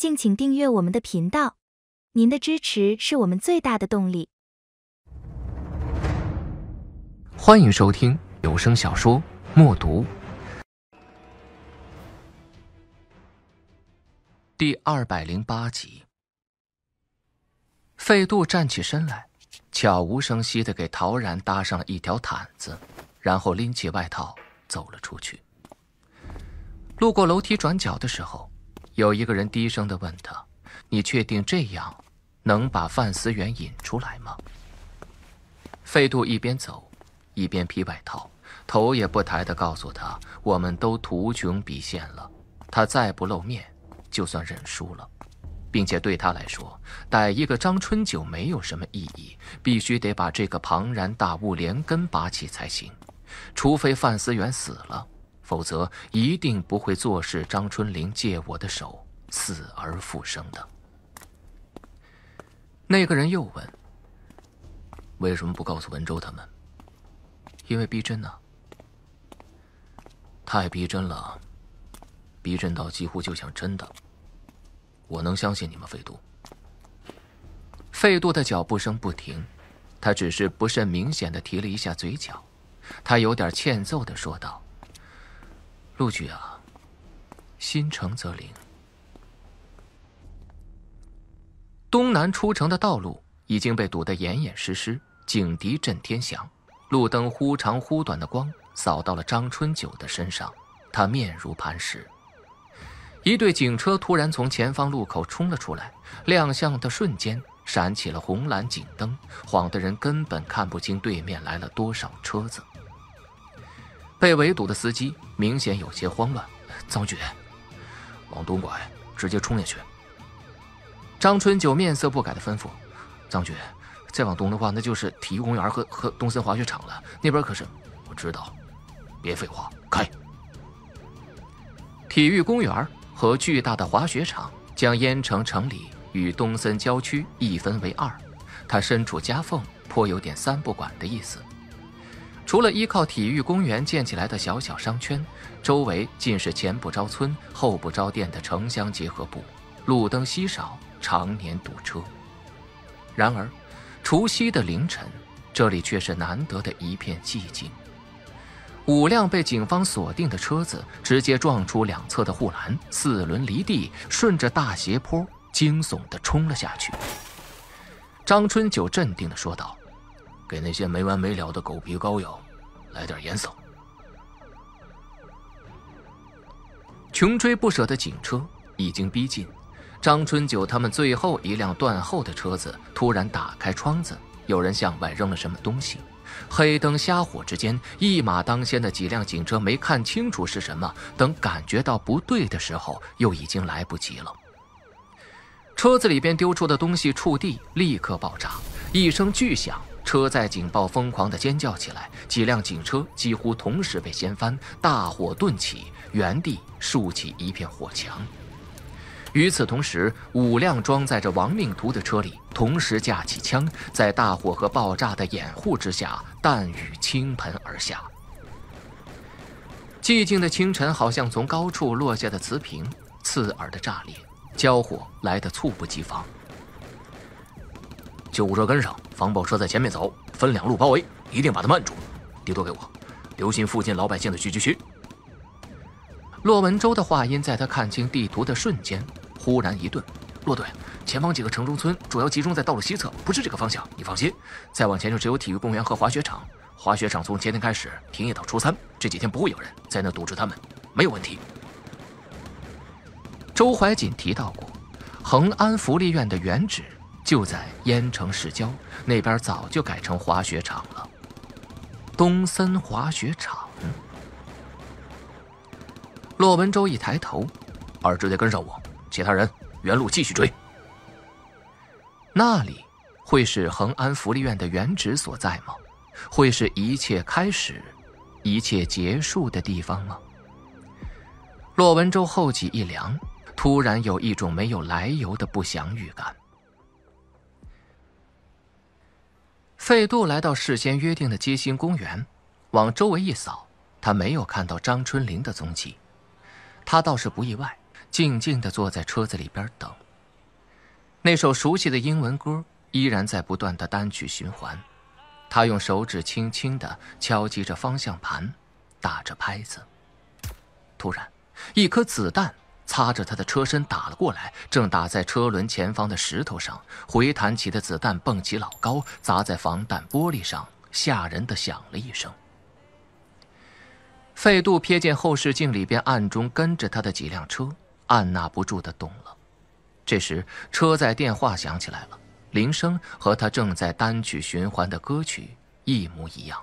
敬请订阅我们的频道，您的支持是我们最大的动力。欢迎收听有声小说《默读》第二百零八集。费杜站起身来，悄无声息的给陶然搭上了一条毯子，然后拎起外套走了出去。路过楼梯转角的时候。有一个人低声的问他：“你确定这样能把范思源引出来吗？”费度一边走，一边披外套，头也不抬的告诉他：“我们都图穷匕现了，他再不露面，就算认输了，并且对他来说，逮一个张春九没有什么意义，必须得把这个庞然大物连根拔起才行，除非范思源死了。”否则，一定不会坐视张春玲借我的手死而复生的。那个人又问：“为什么不告诉文州他们？”“因为逼真呢，太逼真了，逼真到几乎就像真的。”“我能相信你们？”费度。费度的脚步声不停，他只是不甚明显的提了一下嘴角，他有点欠揍的说道。陆局啊，心诚则灵。东南出城的道路已经被堵得严严实实，警笛震天响，路灯忽长忽短的光扫到了张春九的身上，他面如磐石。一队警车突然从前方路口冲了出来，亮相的瞬间闪起了红蓝警灯，晃得人根本看不清对面来了多少车子。被围堵的司机明显有些慌乱，张局，往东拐，直接冲进去。张春九面色不改的吩咐：“张局，再往东的话，那就是体育公园和和东森滑雪场了。那边可是……我知道，别废话，开。”体育公园和巨大的滑雪场将燕城城里与东森郊区一分为二，他身处夹缝，颇有点三不管的意思。除了依靠体育公园建起来的小小商圈，周围尽是前不着村后不着店的城乡结合部，路灯稀少，常年堵车。然而，除夕的凌晨，这里却是难得的一片寂静。五辆被警方锁定的车子直接撞出两侧的护栏，四轮离地，顺着大斜坡惊悚地冲了下去。张春九镇定地说道。给那些没完没了的狗皮膏药，来点颜色！穷追不舍的警车已经逼近，张春九他们最后一辆断后的车子突然打开窗子，有人向外扔了什么东西。黑灯瞎火之间，一马当先的几辆警车没看清楚是什么，等感觉到不对的时候，又已经来不及了。车子里边丢出的东西触地立刻爆炸，一声巨响。车载警报疯狂地尖叫起来，几辆警车几乎同时被掀翻，大火顿起，原地竖起一片火墙。与此同时，五辆装载着亡命徒的车里同时架起枪，在大火和爆炸的掩护之下，弹雨倾盆而下。寂静的清晨好像从高处落下的瓷瓶，刺耳的炸裂，交火来得猝不及防。救护车跟上，防爆车在前面走，分两路包围，一定把他慢住。地图给我，留心附近老百姓的聚集区。骆文周的话音在他看清地图的瞬间忽然一顿：“骆队，前方几个城中村主要集中在道路西侧，不是这个方向。你放心，再往前就只有体育公园和滑雪场。滑雪场从今天开始停业到初三，这几天不会有人在那堵住他们，没有问题。”周怀瑾提到过，恒安福利院的原址。就在燕城市郊那边，早就改成滑雪场了。东森滑雪场。洛文周一抬头，二直接跟上我，其他人原路继续追。那里会是恒安福利院的原址所在吗？会是一切开始、一切结束的地方吗？洛文周后脊一凉，突然有一种没有来由的不祥预感。费渡来到事先约定的街心公园，往周围一扫，他没有看到张春玲的踪迹。他倒是不意外，静静地坐在车子里边等。那首熟悉的英文歌依然在不断的单曲循环，他用手指轻轻地敲击着方向盘，打着拍子。突然，一颗子弹。擦着他的车身打了过来，正打在车轮前方的石头上，回弹起的子弹蹦起老高，砸在防弹玻璃上，吓人的响了一声。费渡瞥见后视镜里边暗中跟着他的几辆车，按捺不住的动了。这时车载电话响起来了，铃声和他正在单曲循环的歌曲一模一样，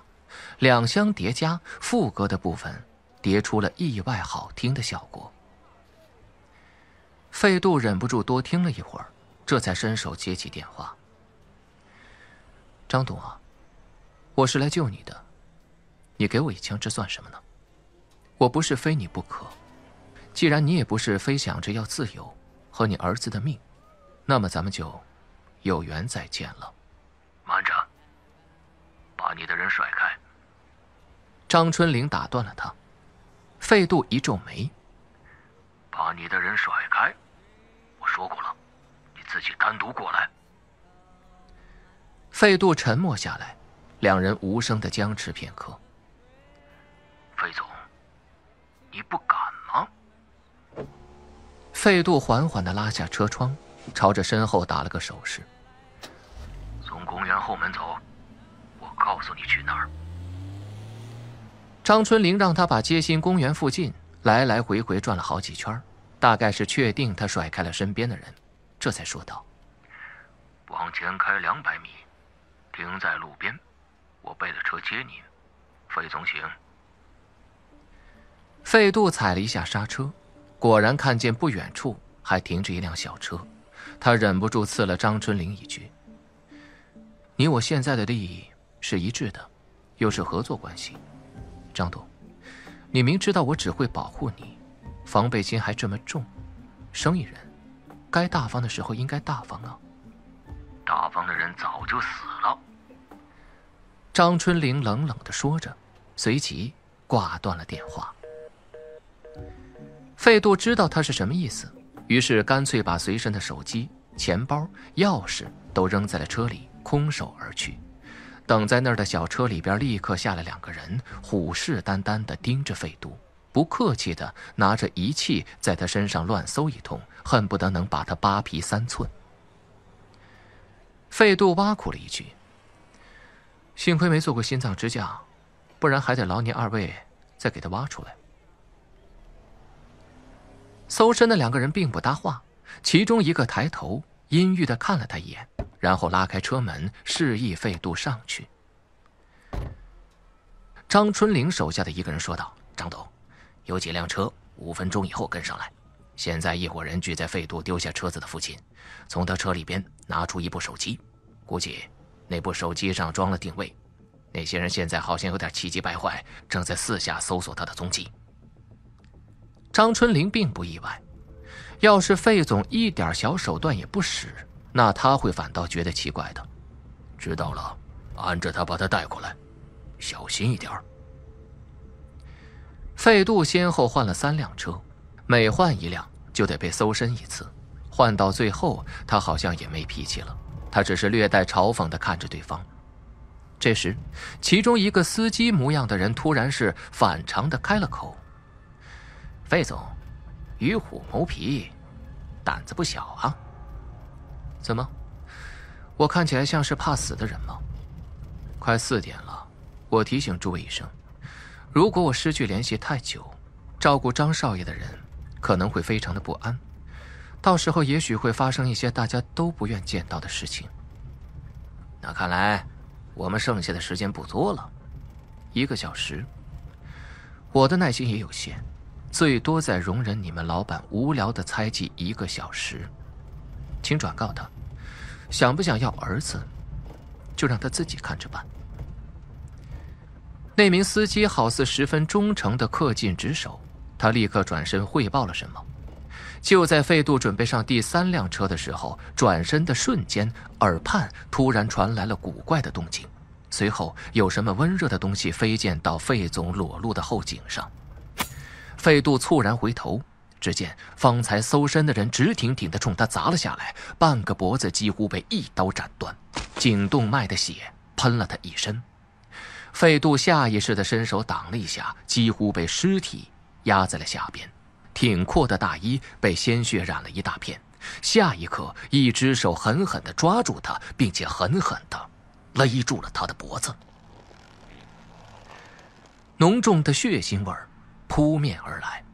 两相叠加，副歌的部分叠出了意外好听的效果。费度忍不住多听了一会儿，这才伸手接起电话。“张董啊，我是来救你的，你给我一枪，这算什么呢？我不是非你不可，既然你也不是非想着要自由和你儿子的命，那么咱们就有缘再见了。”慢着，把你的人甩开。”张春玲打断了他。费度一皱眉，“把你的人甩开。”说过了，你自己单独过来。费渡沉默下来，两人无声的僵持片刻。费总，你不敢吗？费渡缓缓的拉下车窗，朝着身后打了个手势。从公园后门走，我告诉你去哪儿。张春玲让他把街心公园附近来来回回转了好几圈。大概是确定他甩开了身边的人，这才说道：“往前开两百米，停在路边，我备了车接你。”费总行。”费度踩了一下刹车，果然看见不远处还停着一辆小车，他忍不住刺了张春玲一句：“你我现在的利益是一致的，又是合作关系，张董，你明知道我只会保护你。”防备心还这么重，生意人该大方的时候应该大方啊！大方的人早就死了。张春玲冷冷地说着，随即挂断了电话。费渡知道他是什么意思，于是干脆把随身的手机、钱包、钥匙都扔在了车里，空手而去。等在那儿的小车里边立刻下来两个人，虎视眈眈地盯着费渡。不客气的，拿着仪器在他身上乱搜一通，恨不得能把他扒皮三寸。费度挖苦了一句：“幸亏没做过心脏支架，不然还得劳您二位再给他挖出来。”搜身的两个人并不搭话，其中一个抬头阴郁的看了他一眼，然后拉开车门示意费度上去。张春玲手下的一个人说道：“张董，有几辆车，五分钟以后跟上来。现在一伙人聚在费都，丢下车子的附近，从他车里边拿出一部手机，估计那部手机上装了定位。那些人现在好像有点气急败坏，正在四下搜索他的踪迹。张春玲并不意外，要是费总一点小手段也不使，那他会反倒觉得奇怪的。知道了，按着他把他带过来，小心一点儿。费杜先后换了三辆车，每换一辆就得被搜身一次。换到最后，他好像也没脾气了，他只是略带嘲讽地看着对方。这时，其中一个司机模样的人突然是反常的开了口：“费总，与虎谋皮，胆子不小啊。怎么，我看起来像是怕死的人吗？快四点了，我提醒诸位一声。”如果我失去联系太久，照顾张少爷的人可能会非常的不安，到时候也许会发生一些大家都不愿见到的事情。那看来，我们剩下的时间不多了，一个小时。我的耐心也有限，最多再容忍你们老板无聊的猜忌一个小时。请转告他，想不想要儿子，就让他自己看着办。那名司机好似十分忠诚的恪尽职守，他立刻转身汇报了什么。就在费杜准备上第三辆车的时候，转身的瞬间，耳畔突然传来了古怪的动静，随后有什么温热的东西飞溅到费总裸露的后颈上。费杜猝然回头，只见方才搜身的人直挺挺地冲他砸了下来，半个脖子几乎被一刀斩断，颈动脉的血喷了他一身。费杜下意识的伸手挡了一下，几乎被尸体压在了下边。挺阔的大衣被鲜血染了一大片。下一刻，一只手狠狠地抓住他，并且狠狠地勒住了他的脖子。浓重的血腥味儿扑面而来，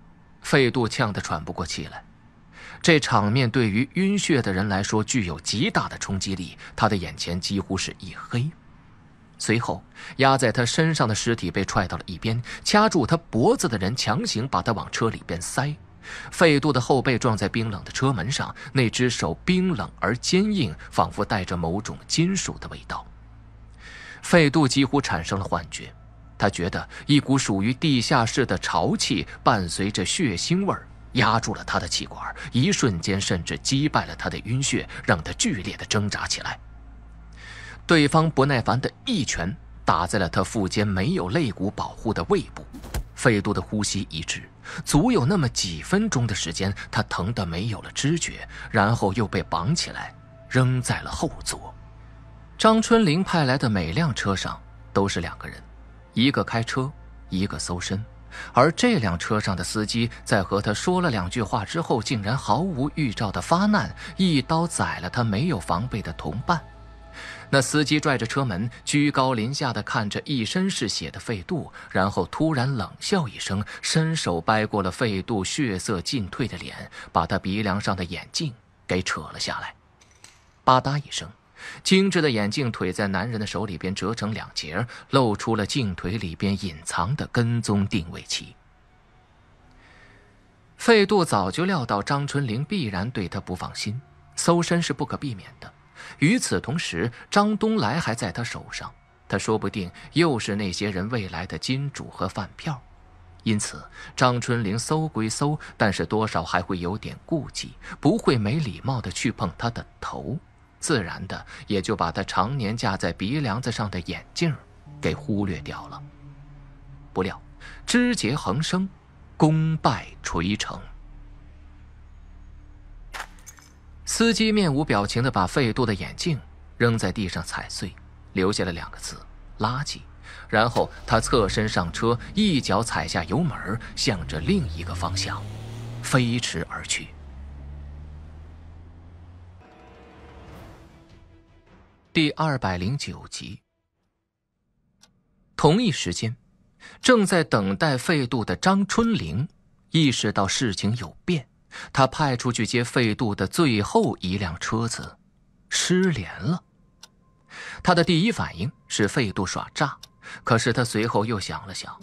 费杜呛得喘不过气来。这场面对于晕血的人来说具有极大的冲击力，他的眼前几乎是一黑。随后，压在他身上的尸体被踹到了一边，掐住他脖子的人强行把他往车里边塞。费杜的后背撞在冰冷的车门上，那只手冰冷而坚硬，仿佛带着某种金属的味道。费杜几乎产生了幻觉，他觉得一股属于地下室的潮气伴随着血腥味儿压住了他的气管，一瞬间甚至击败了他的晕血，让他剧烈的挣扎起来。对方不耐烦的一拳打在了他腹间没有肋骨保护的胃部，费度的呼吸一滞，足有那么几分钟的时间，他疼得没有了知觉，然后又被绑起来扔在了后座。张春林派来的每辆车上都是两个人，一个开车，一个搜身。而这辆车上的司机在和他说了两句话之后，竟然毫无预兆的发难，一刀宰了他没有防备的同伴。那司机拽着车门，居高临下的看着一身是血的费渡，然后突然冷笑一声，伸手掰过了费渡血色尽褪的脸，把他鼻梁上的眼镜给扯了下来。吧嗒一声，精致的眼镜腿在男人的手里边折成两截，露出了镜腿里边隐藏的跟踪定位器。费杜早就料到张春玲必然对他不放心，搜身是不可避免的。与此同时，张东来还在他手上，他说不定又是那些人未来的金主和饭票，因此张春玲搜归搜，但是多少还会有点顾忌，不会没礼貌的去碰他的头，自然的也就把他常年架在鼻梁子上的眼镜给忽略掉了。不料，枝节横生，功败垂成。司机面无表情的把费度的眼镜扔在地上踩碎，留下了两个字“垃圾”，然后他侧身上车，一脚踩下油门，向着另一个方向飞驰而去。第二百零九集。同一时间，正在等待费度的张春玲意识到事情有变。他派出去接费杜的最后一辆车子失联了，他的第一反应是费杜耍诈，可是他随后又想了想，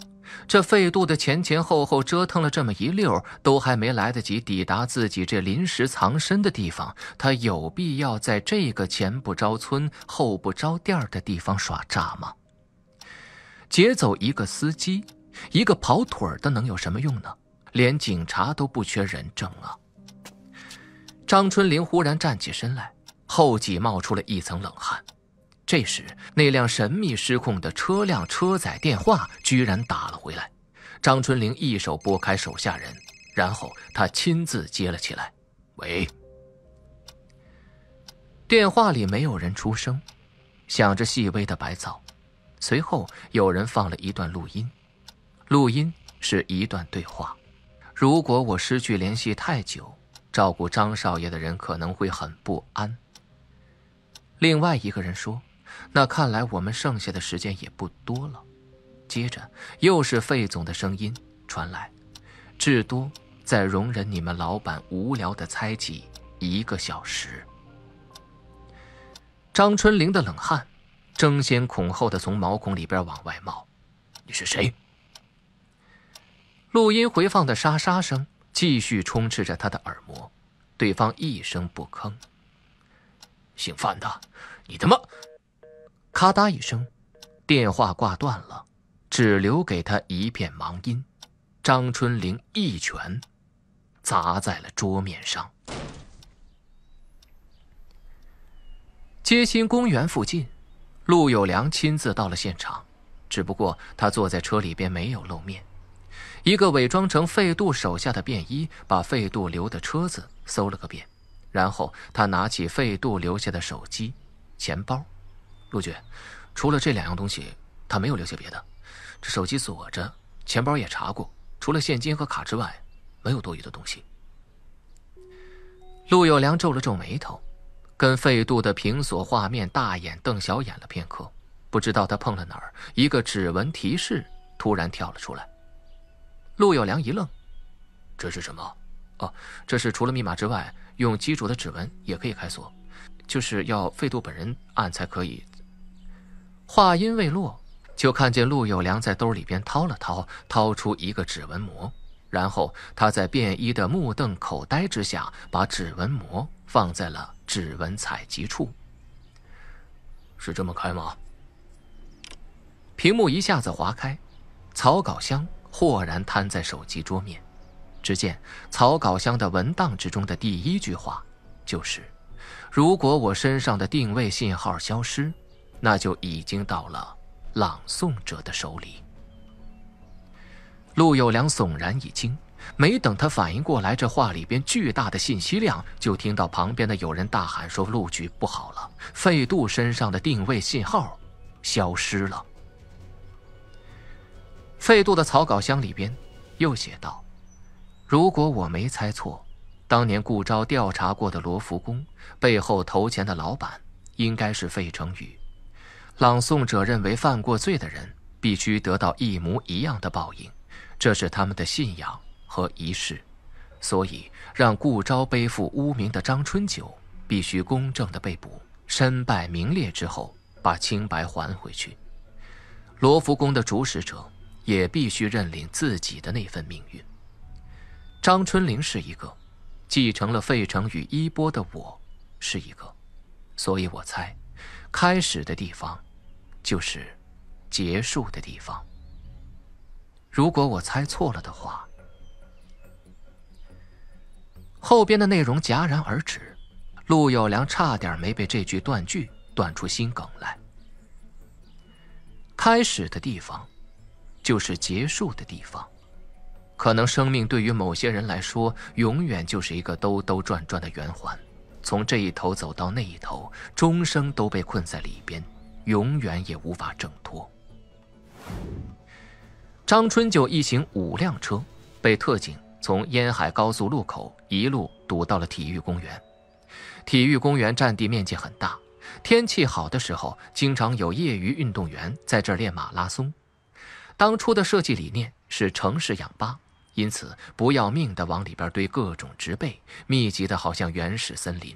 这费杜的前前后后折腾了这么一溜，都还没来得及抵达自己这临时藏身的地方，他有必要在这个前不着村后不着店的地方耍诈吗？劫走一个司机，一个跑腿的能有什么用呢？连警察都不缺人证啊！张春玲忽然站起身来，后脊冒出了一层冷汗。这时，那辆神秘失控的车辆车载电话居然打了回来。张春玲一手拨开手下人，然后他亲自接了起来：“喂。”电话里没有人出声，响着细微的白噪。随后，有人放了一段录音，录音是一段对话。如果我失去联系太久，照顾张少爷的人可能会很不安。另外一个人说：“那看来我们剩下的时间也不多了。”接着又是费总的声音传来：“至多再容忍你们老板无聊的猜忌一个小时。”张春玲的冷汗争先恐后的从毛孔里边往外冒。“你是谁？”录音回放的沙沙声继续充斥着他的耳膜，对方一声不吭。姓范的，你他妈！咔嗒一声，电话挂断了，只留给他一片忙音。张春玲一拳砸在了桌面上。街心公园附近，陆有良亲自到了现场，只不过他坐在车里边没有露面。一个伪装成费渡手下的便衣，把费渡留的车子搜了个遍，然后他拿起费渡留下的手机、钱包。陆局，除了这两样东西，他没有留下别的。这手机锁着，钱包也查过，除了现金和卡之外，没有多余的东西。陆有良皱了皱眉头，跟费渡的屏锁画面大眼瞪小眼了片刻，不知道他碰了哪儿，一个指纹提示突然跳了出来。陆有良一愣：“这是什么？哦，这是除了密码之外，用机主的指纹也可以开锁，就是要费度本人按才可以。”话音未落，就看见陆有良在兜里边掏了掏，掏出一个指纹膜，然后他在便衣的目瞪口呆之下，把指纹膜放在了指纹采集处。是这么开吗？屏幕一下子划开，草稿箱。豁然摊在手机桌面，只见草稿箱的文档之中的第一句话，就是：“如果我身上的定位信号消失，那就已经到了朗诵者的手里。”陆有良悚然一惊，没等他反应过来，这话里边巨大的信息量，就听到旁边的有人大喊说：“陆局不好了，费渡身上的定位信号消失了。”费度的草稿箱里边，又写道：“如果我没猜错，当年顾昭调查过的罗浮宫背后投钱的老板，应该是费成宇。朗诵者认为，犯过罪的人必须得到一模一样的报应，这是他们的信仰和仪式。所以，让顾昭背负污名的张春九，必须公正的被捕，身败名裂之后把清白还回去。罗浮宫的主使者。”也必须认领自己的那份命运。张春玲是一个，继承了费城与衣钵的我是一个，所以我猜，开始的地方，就是结束的地方。如果我猜错了的话，后边的内容戛然而止，陆有良差点没被这句断句断出心梗来。开始的地方。就是结束的地方，可能生命对于某些人来说，永远就是一个兜兜转转的圆环，从这一头走到那一头，终生都被困在里边，永远也无法挣脱。张春九一行五辆车，被特警从沿海高速路口一路堵到了体育公园。体育公园占地面积很大，天气好的时候，经常有业余运动员在这儿练马拉松。当初的设计理念是城市氧吧，因此不要命的往里边堆各种植被，密集的好像原始森林。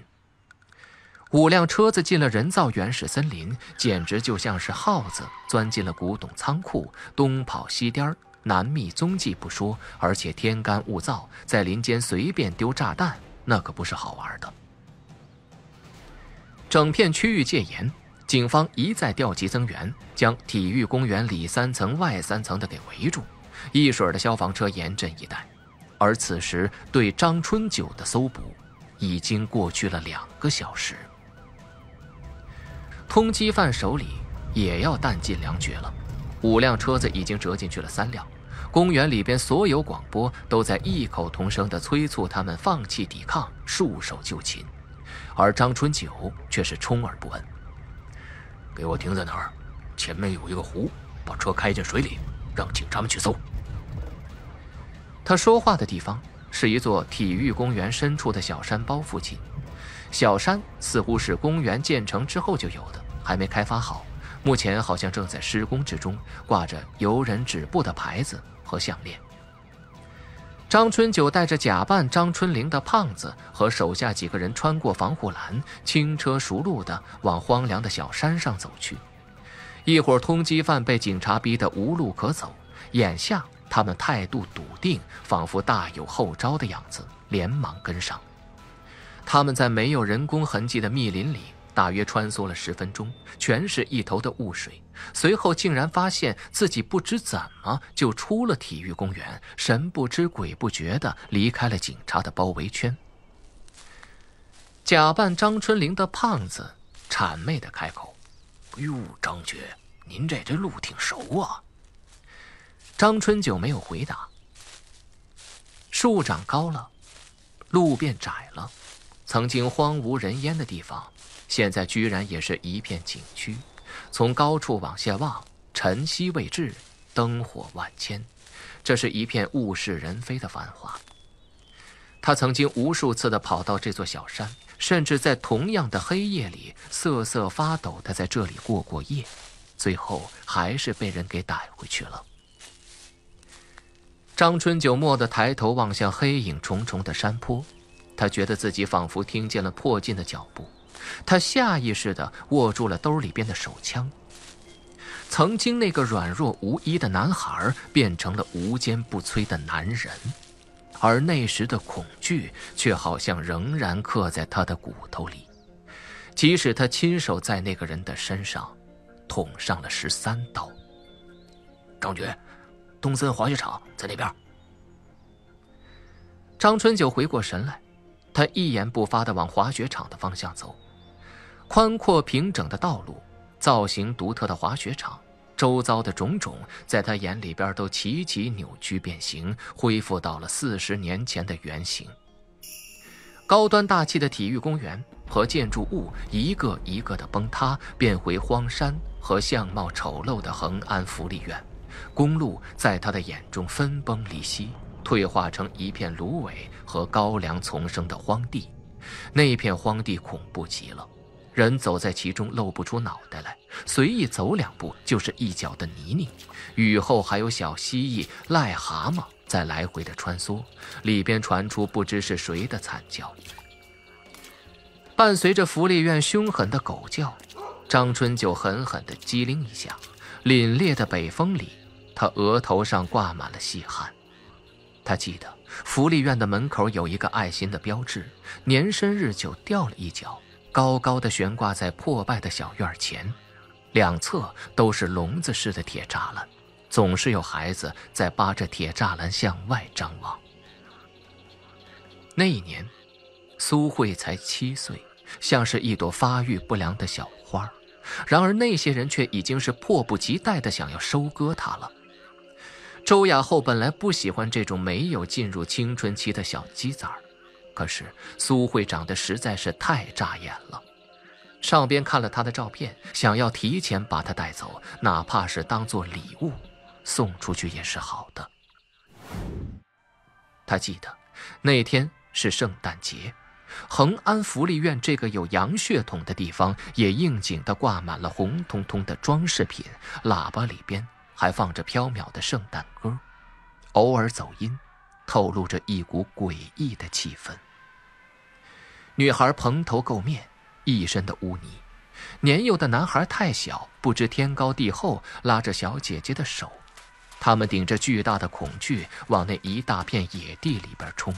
五辆车子进了人造原始森林，简直就像是耗子钻进了古董仓库，东跑西颠儿，难觅踪迹不说，而且天干物燥，在林间随便丢炸弹，那可不是好玩的。整片区域戒严。警方一再调集增援，将体育公园里三层外三层的给围住，一水儿的消防车严阵以待。而此时对张春九的搜捕已经过去了两个小时，通缉犯手里也要弹尽粮绝了。五辆车子已经折进去了三辆，公园里边所有广播都在异口同声地催促他们放弃抵抗，束手就擒。而张春九却是充耳不闻。给我停在哪儿？前面有一个湖，把车开进水里，让警察们去搜。他说话的地方是一座体育公园深处的小山包附近，小山似乎是公园建成之后就有的，还没开发好，目前好像正在施工之中，挂着“游人止步”的牌子和项链。张春九带着假扮张春玲的胖子和手下几个人穿过防护栏，轻车熟路地往荒凉的小山上走去。一伙通缉犯被警察逼得无路可走，眼下他们态度笃定，仿佛大有后招的样子，连忙跟上。他们在没有人工痕迹的密林里。大约穿梭了十分钟，全是一头的雾水。随后，竟然发现自己不知怎么就出了体育公园，神不知鬼不觉地离开了警察的包围圈。假扮张春玲的胖子谄媚地开口：“哎呦，张局，您这这路挺熟啊。”张春九没有回答。树长高了，路变窄了，曾经荒无人烟的地方。现在居然也是一片景区，从高处往下望，晨曦未至，灯火万千，这是一片物是人非的繁华。他曾经无数次的跑到这座小山，甚至在同样的黑夜里瑟瑟发抖的在这里过过夜，最后还是被人给逮回去了。张春九默地抬头望向黑影重重的山坡，他觉得自己仿佛听见了迫近的脚步。他下意识地握住了兜里边的手枪。曾经那个软弱无依的男孩变成了无坚不摧的男人，而那时的恐惧却好像仍然刻在他的骨头里，即使他亲手在那个人的身上捅上了十三刀。张局，东森滑雪场在那边。张春九回过神来，他一言不发地往滑雪场的方向走。宽阔平整的道路，造型独特的滑雪场，周遭的种种在他眼里边都齐齐扭曲变形，恢复到了四十年前的原形。高端大气的体育公园和建筑物，一个一个的崩塌，变回荒山和相貌丑陋的恒安福利院。公路在他的眼中分崩离析，退化成一片芦苇和高粱丛生的荒地。那片荒地恐怖极了。人走在其中，露不出脑袋来。随意走两步，就是一脚的泥泞。雨后还有小蜥蜴、癞蛤蟆在来回的穿梭。里边传出不知是谁的惨叫，伴随着福利院凶狠的狗叫，张春就狠狠地机灵一下。凛冽的北风里，他额头上挂满了细汗。他记得福利院的门口有一个爱心的标志，年深日久掉了一角。高高的悬挂在破败的小院前，两侧都是笼子似的铁栅栏，总是有孩子在扒着铁栅栏向外张望。那一年，苏慧才七岁，像是一朵发育不良的小花然而那些人却已经是迫不及待的想要收割她了。周雅厚本来不喜欢这种没有进入青春期的小鸡崽儿。可是苏会长的实在是太扎眼了，上边看了他的照片，想要提前把他带走，哪怕是当做礼物送出去也是好的。他记得那天是圣诞节，恒安福利院这个有洋血统的地方也应景地挂满了红彤彤的装饰品，喇叭里边还放着飘渺的圣诞歌，偶尔走音，透露着一股诡异的气氛。女孩蓬头垢面，一身的污泥。年幼的男孩太小，不知天高地厚，拉着小姐姐的手。他们顶着巨大的恐惧，往那一大片野地里边冲。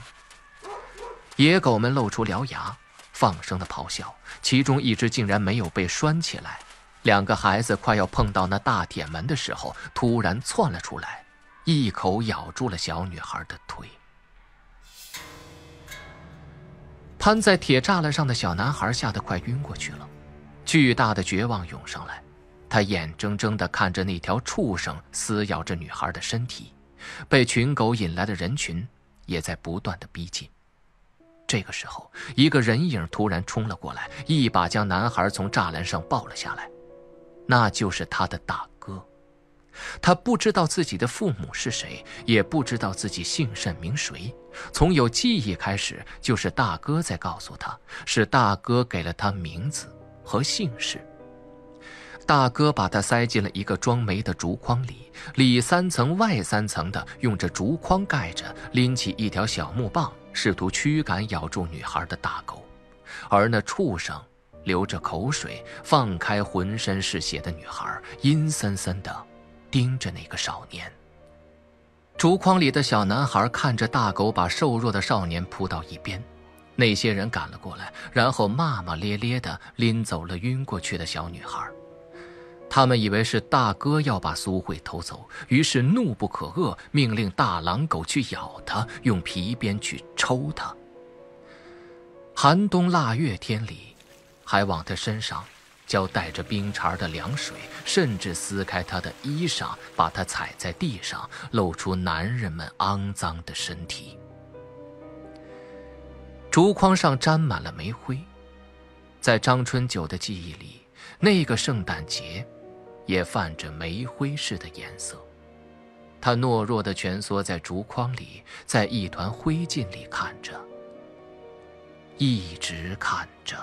野狗们露出獠牙，放声的咆哮。其中一只竟然没有被拴起来。两个孩子快要碰到那大铁门的时候，突然窜了出来，一口咬住了小女孩的腿。瘫在铁栅栏上的小男孩吓得快晕过去了，巨大的绝望涌上来，他眼睁睁地看着那条畜生撕咬着女孩的身体，被群狗引来的人群也在不断的逼近。这个时候，一个人影突然冲了过来，一把将男孩从栅栏上抱了下来，那就是他的大哥。他不知道自己的父母是谁，也不知道自己姓甚名谁。从有记忆开始，就是大哥在告诉他，是大哥给了他名字和姓氏。大哥把他塞进了一个装煤的竹筐里，里三层外三层的用着竹筐盖着，拎起一条小木棒，试图驱赶咬住女孩的大狗，而那畜生流着口水，放开浑身是血的女孩，阴森森的盯着那个少年。竹筐里的小男孩看着大狗把瘦弱的少年扑到一边，那些人赶了过来，然后骂骂咧咧地拎走了晕过去的小女孩。他们以为是大哥要把苏慧偷走，于是怒不可遏，命令大狼狗去咬他，用皮鞭去抽他。寒冬腊月天里，还往他身上。浇带着冰碴的凉水，甚至撕开他的衣裳，把他踩在地上，露出男人们肮脏的身体。竹筐上沾满了煤灰，在张春九的记忆里，那个圣诞节，也泛着煤灰似的颜色。他懦弱地蜷缩在竹筐里，在一团灰烬里看着，一直看着。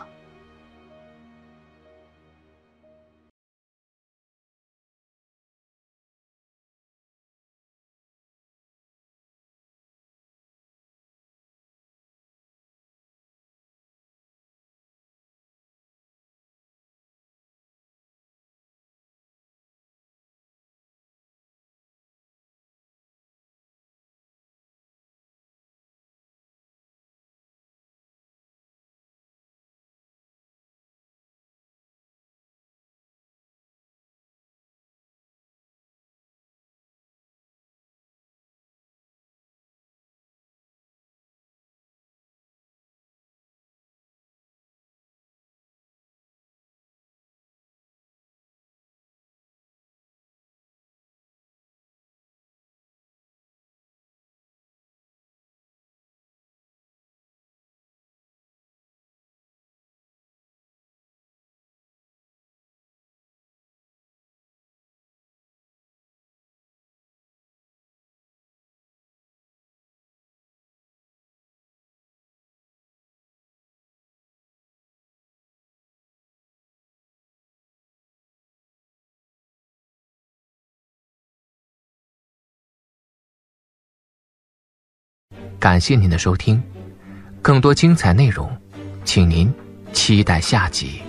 感谢您的收听，更多精彩内容，请您期待下集。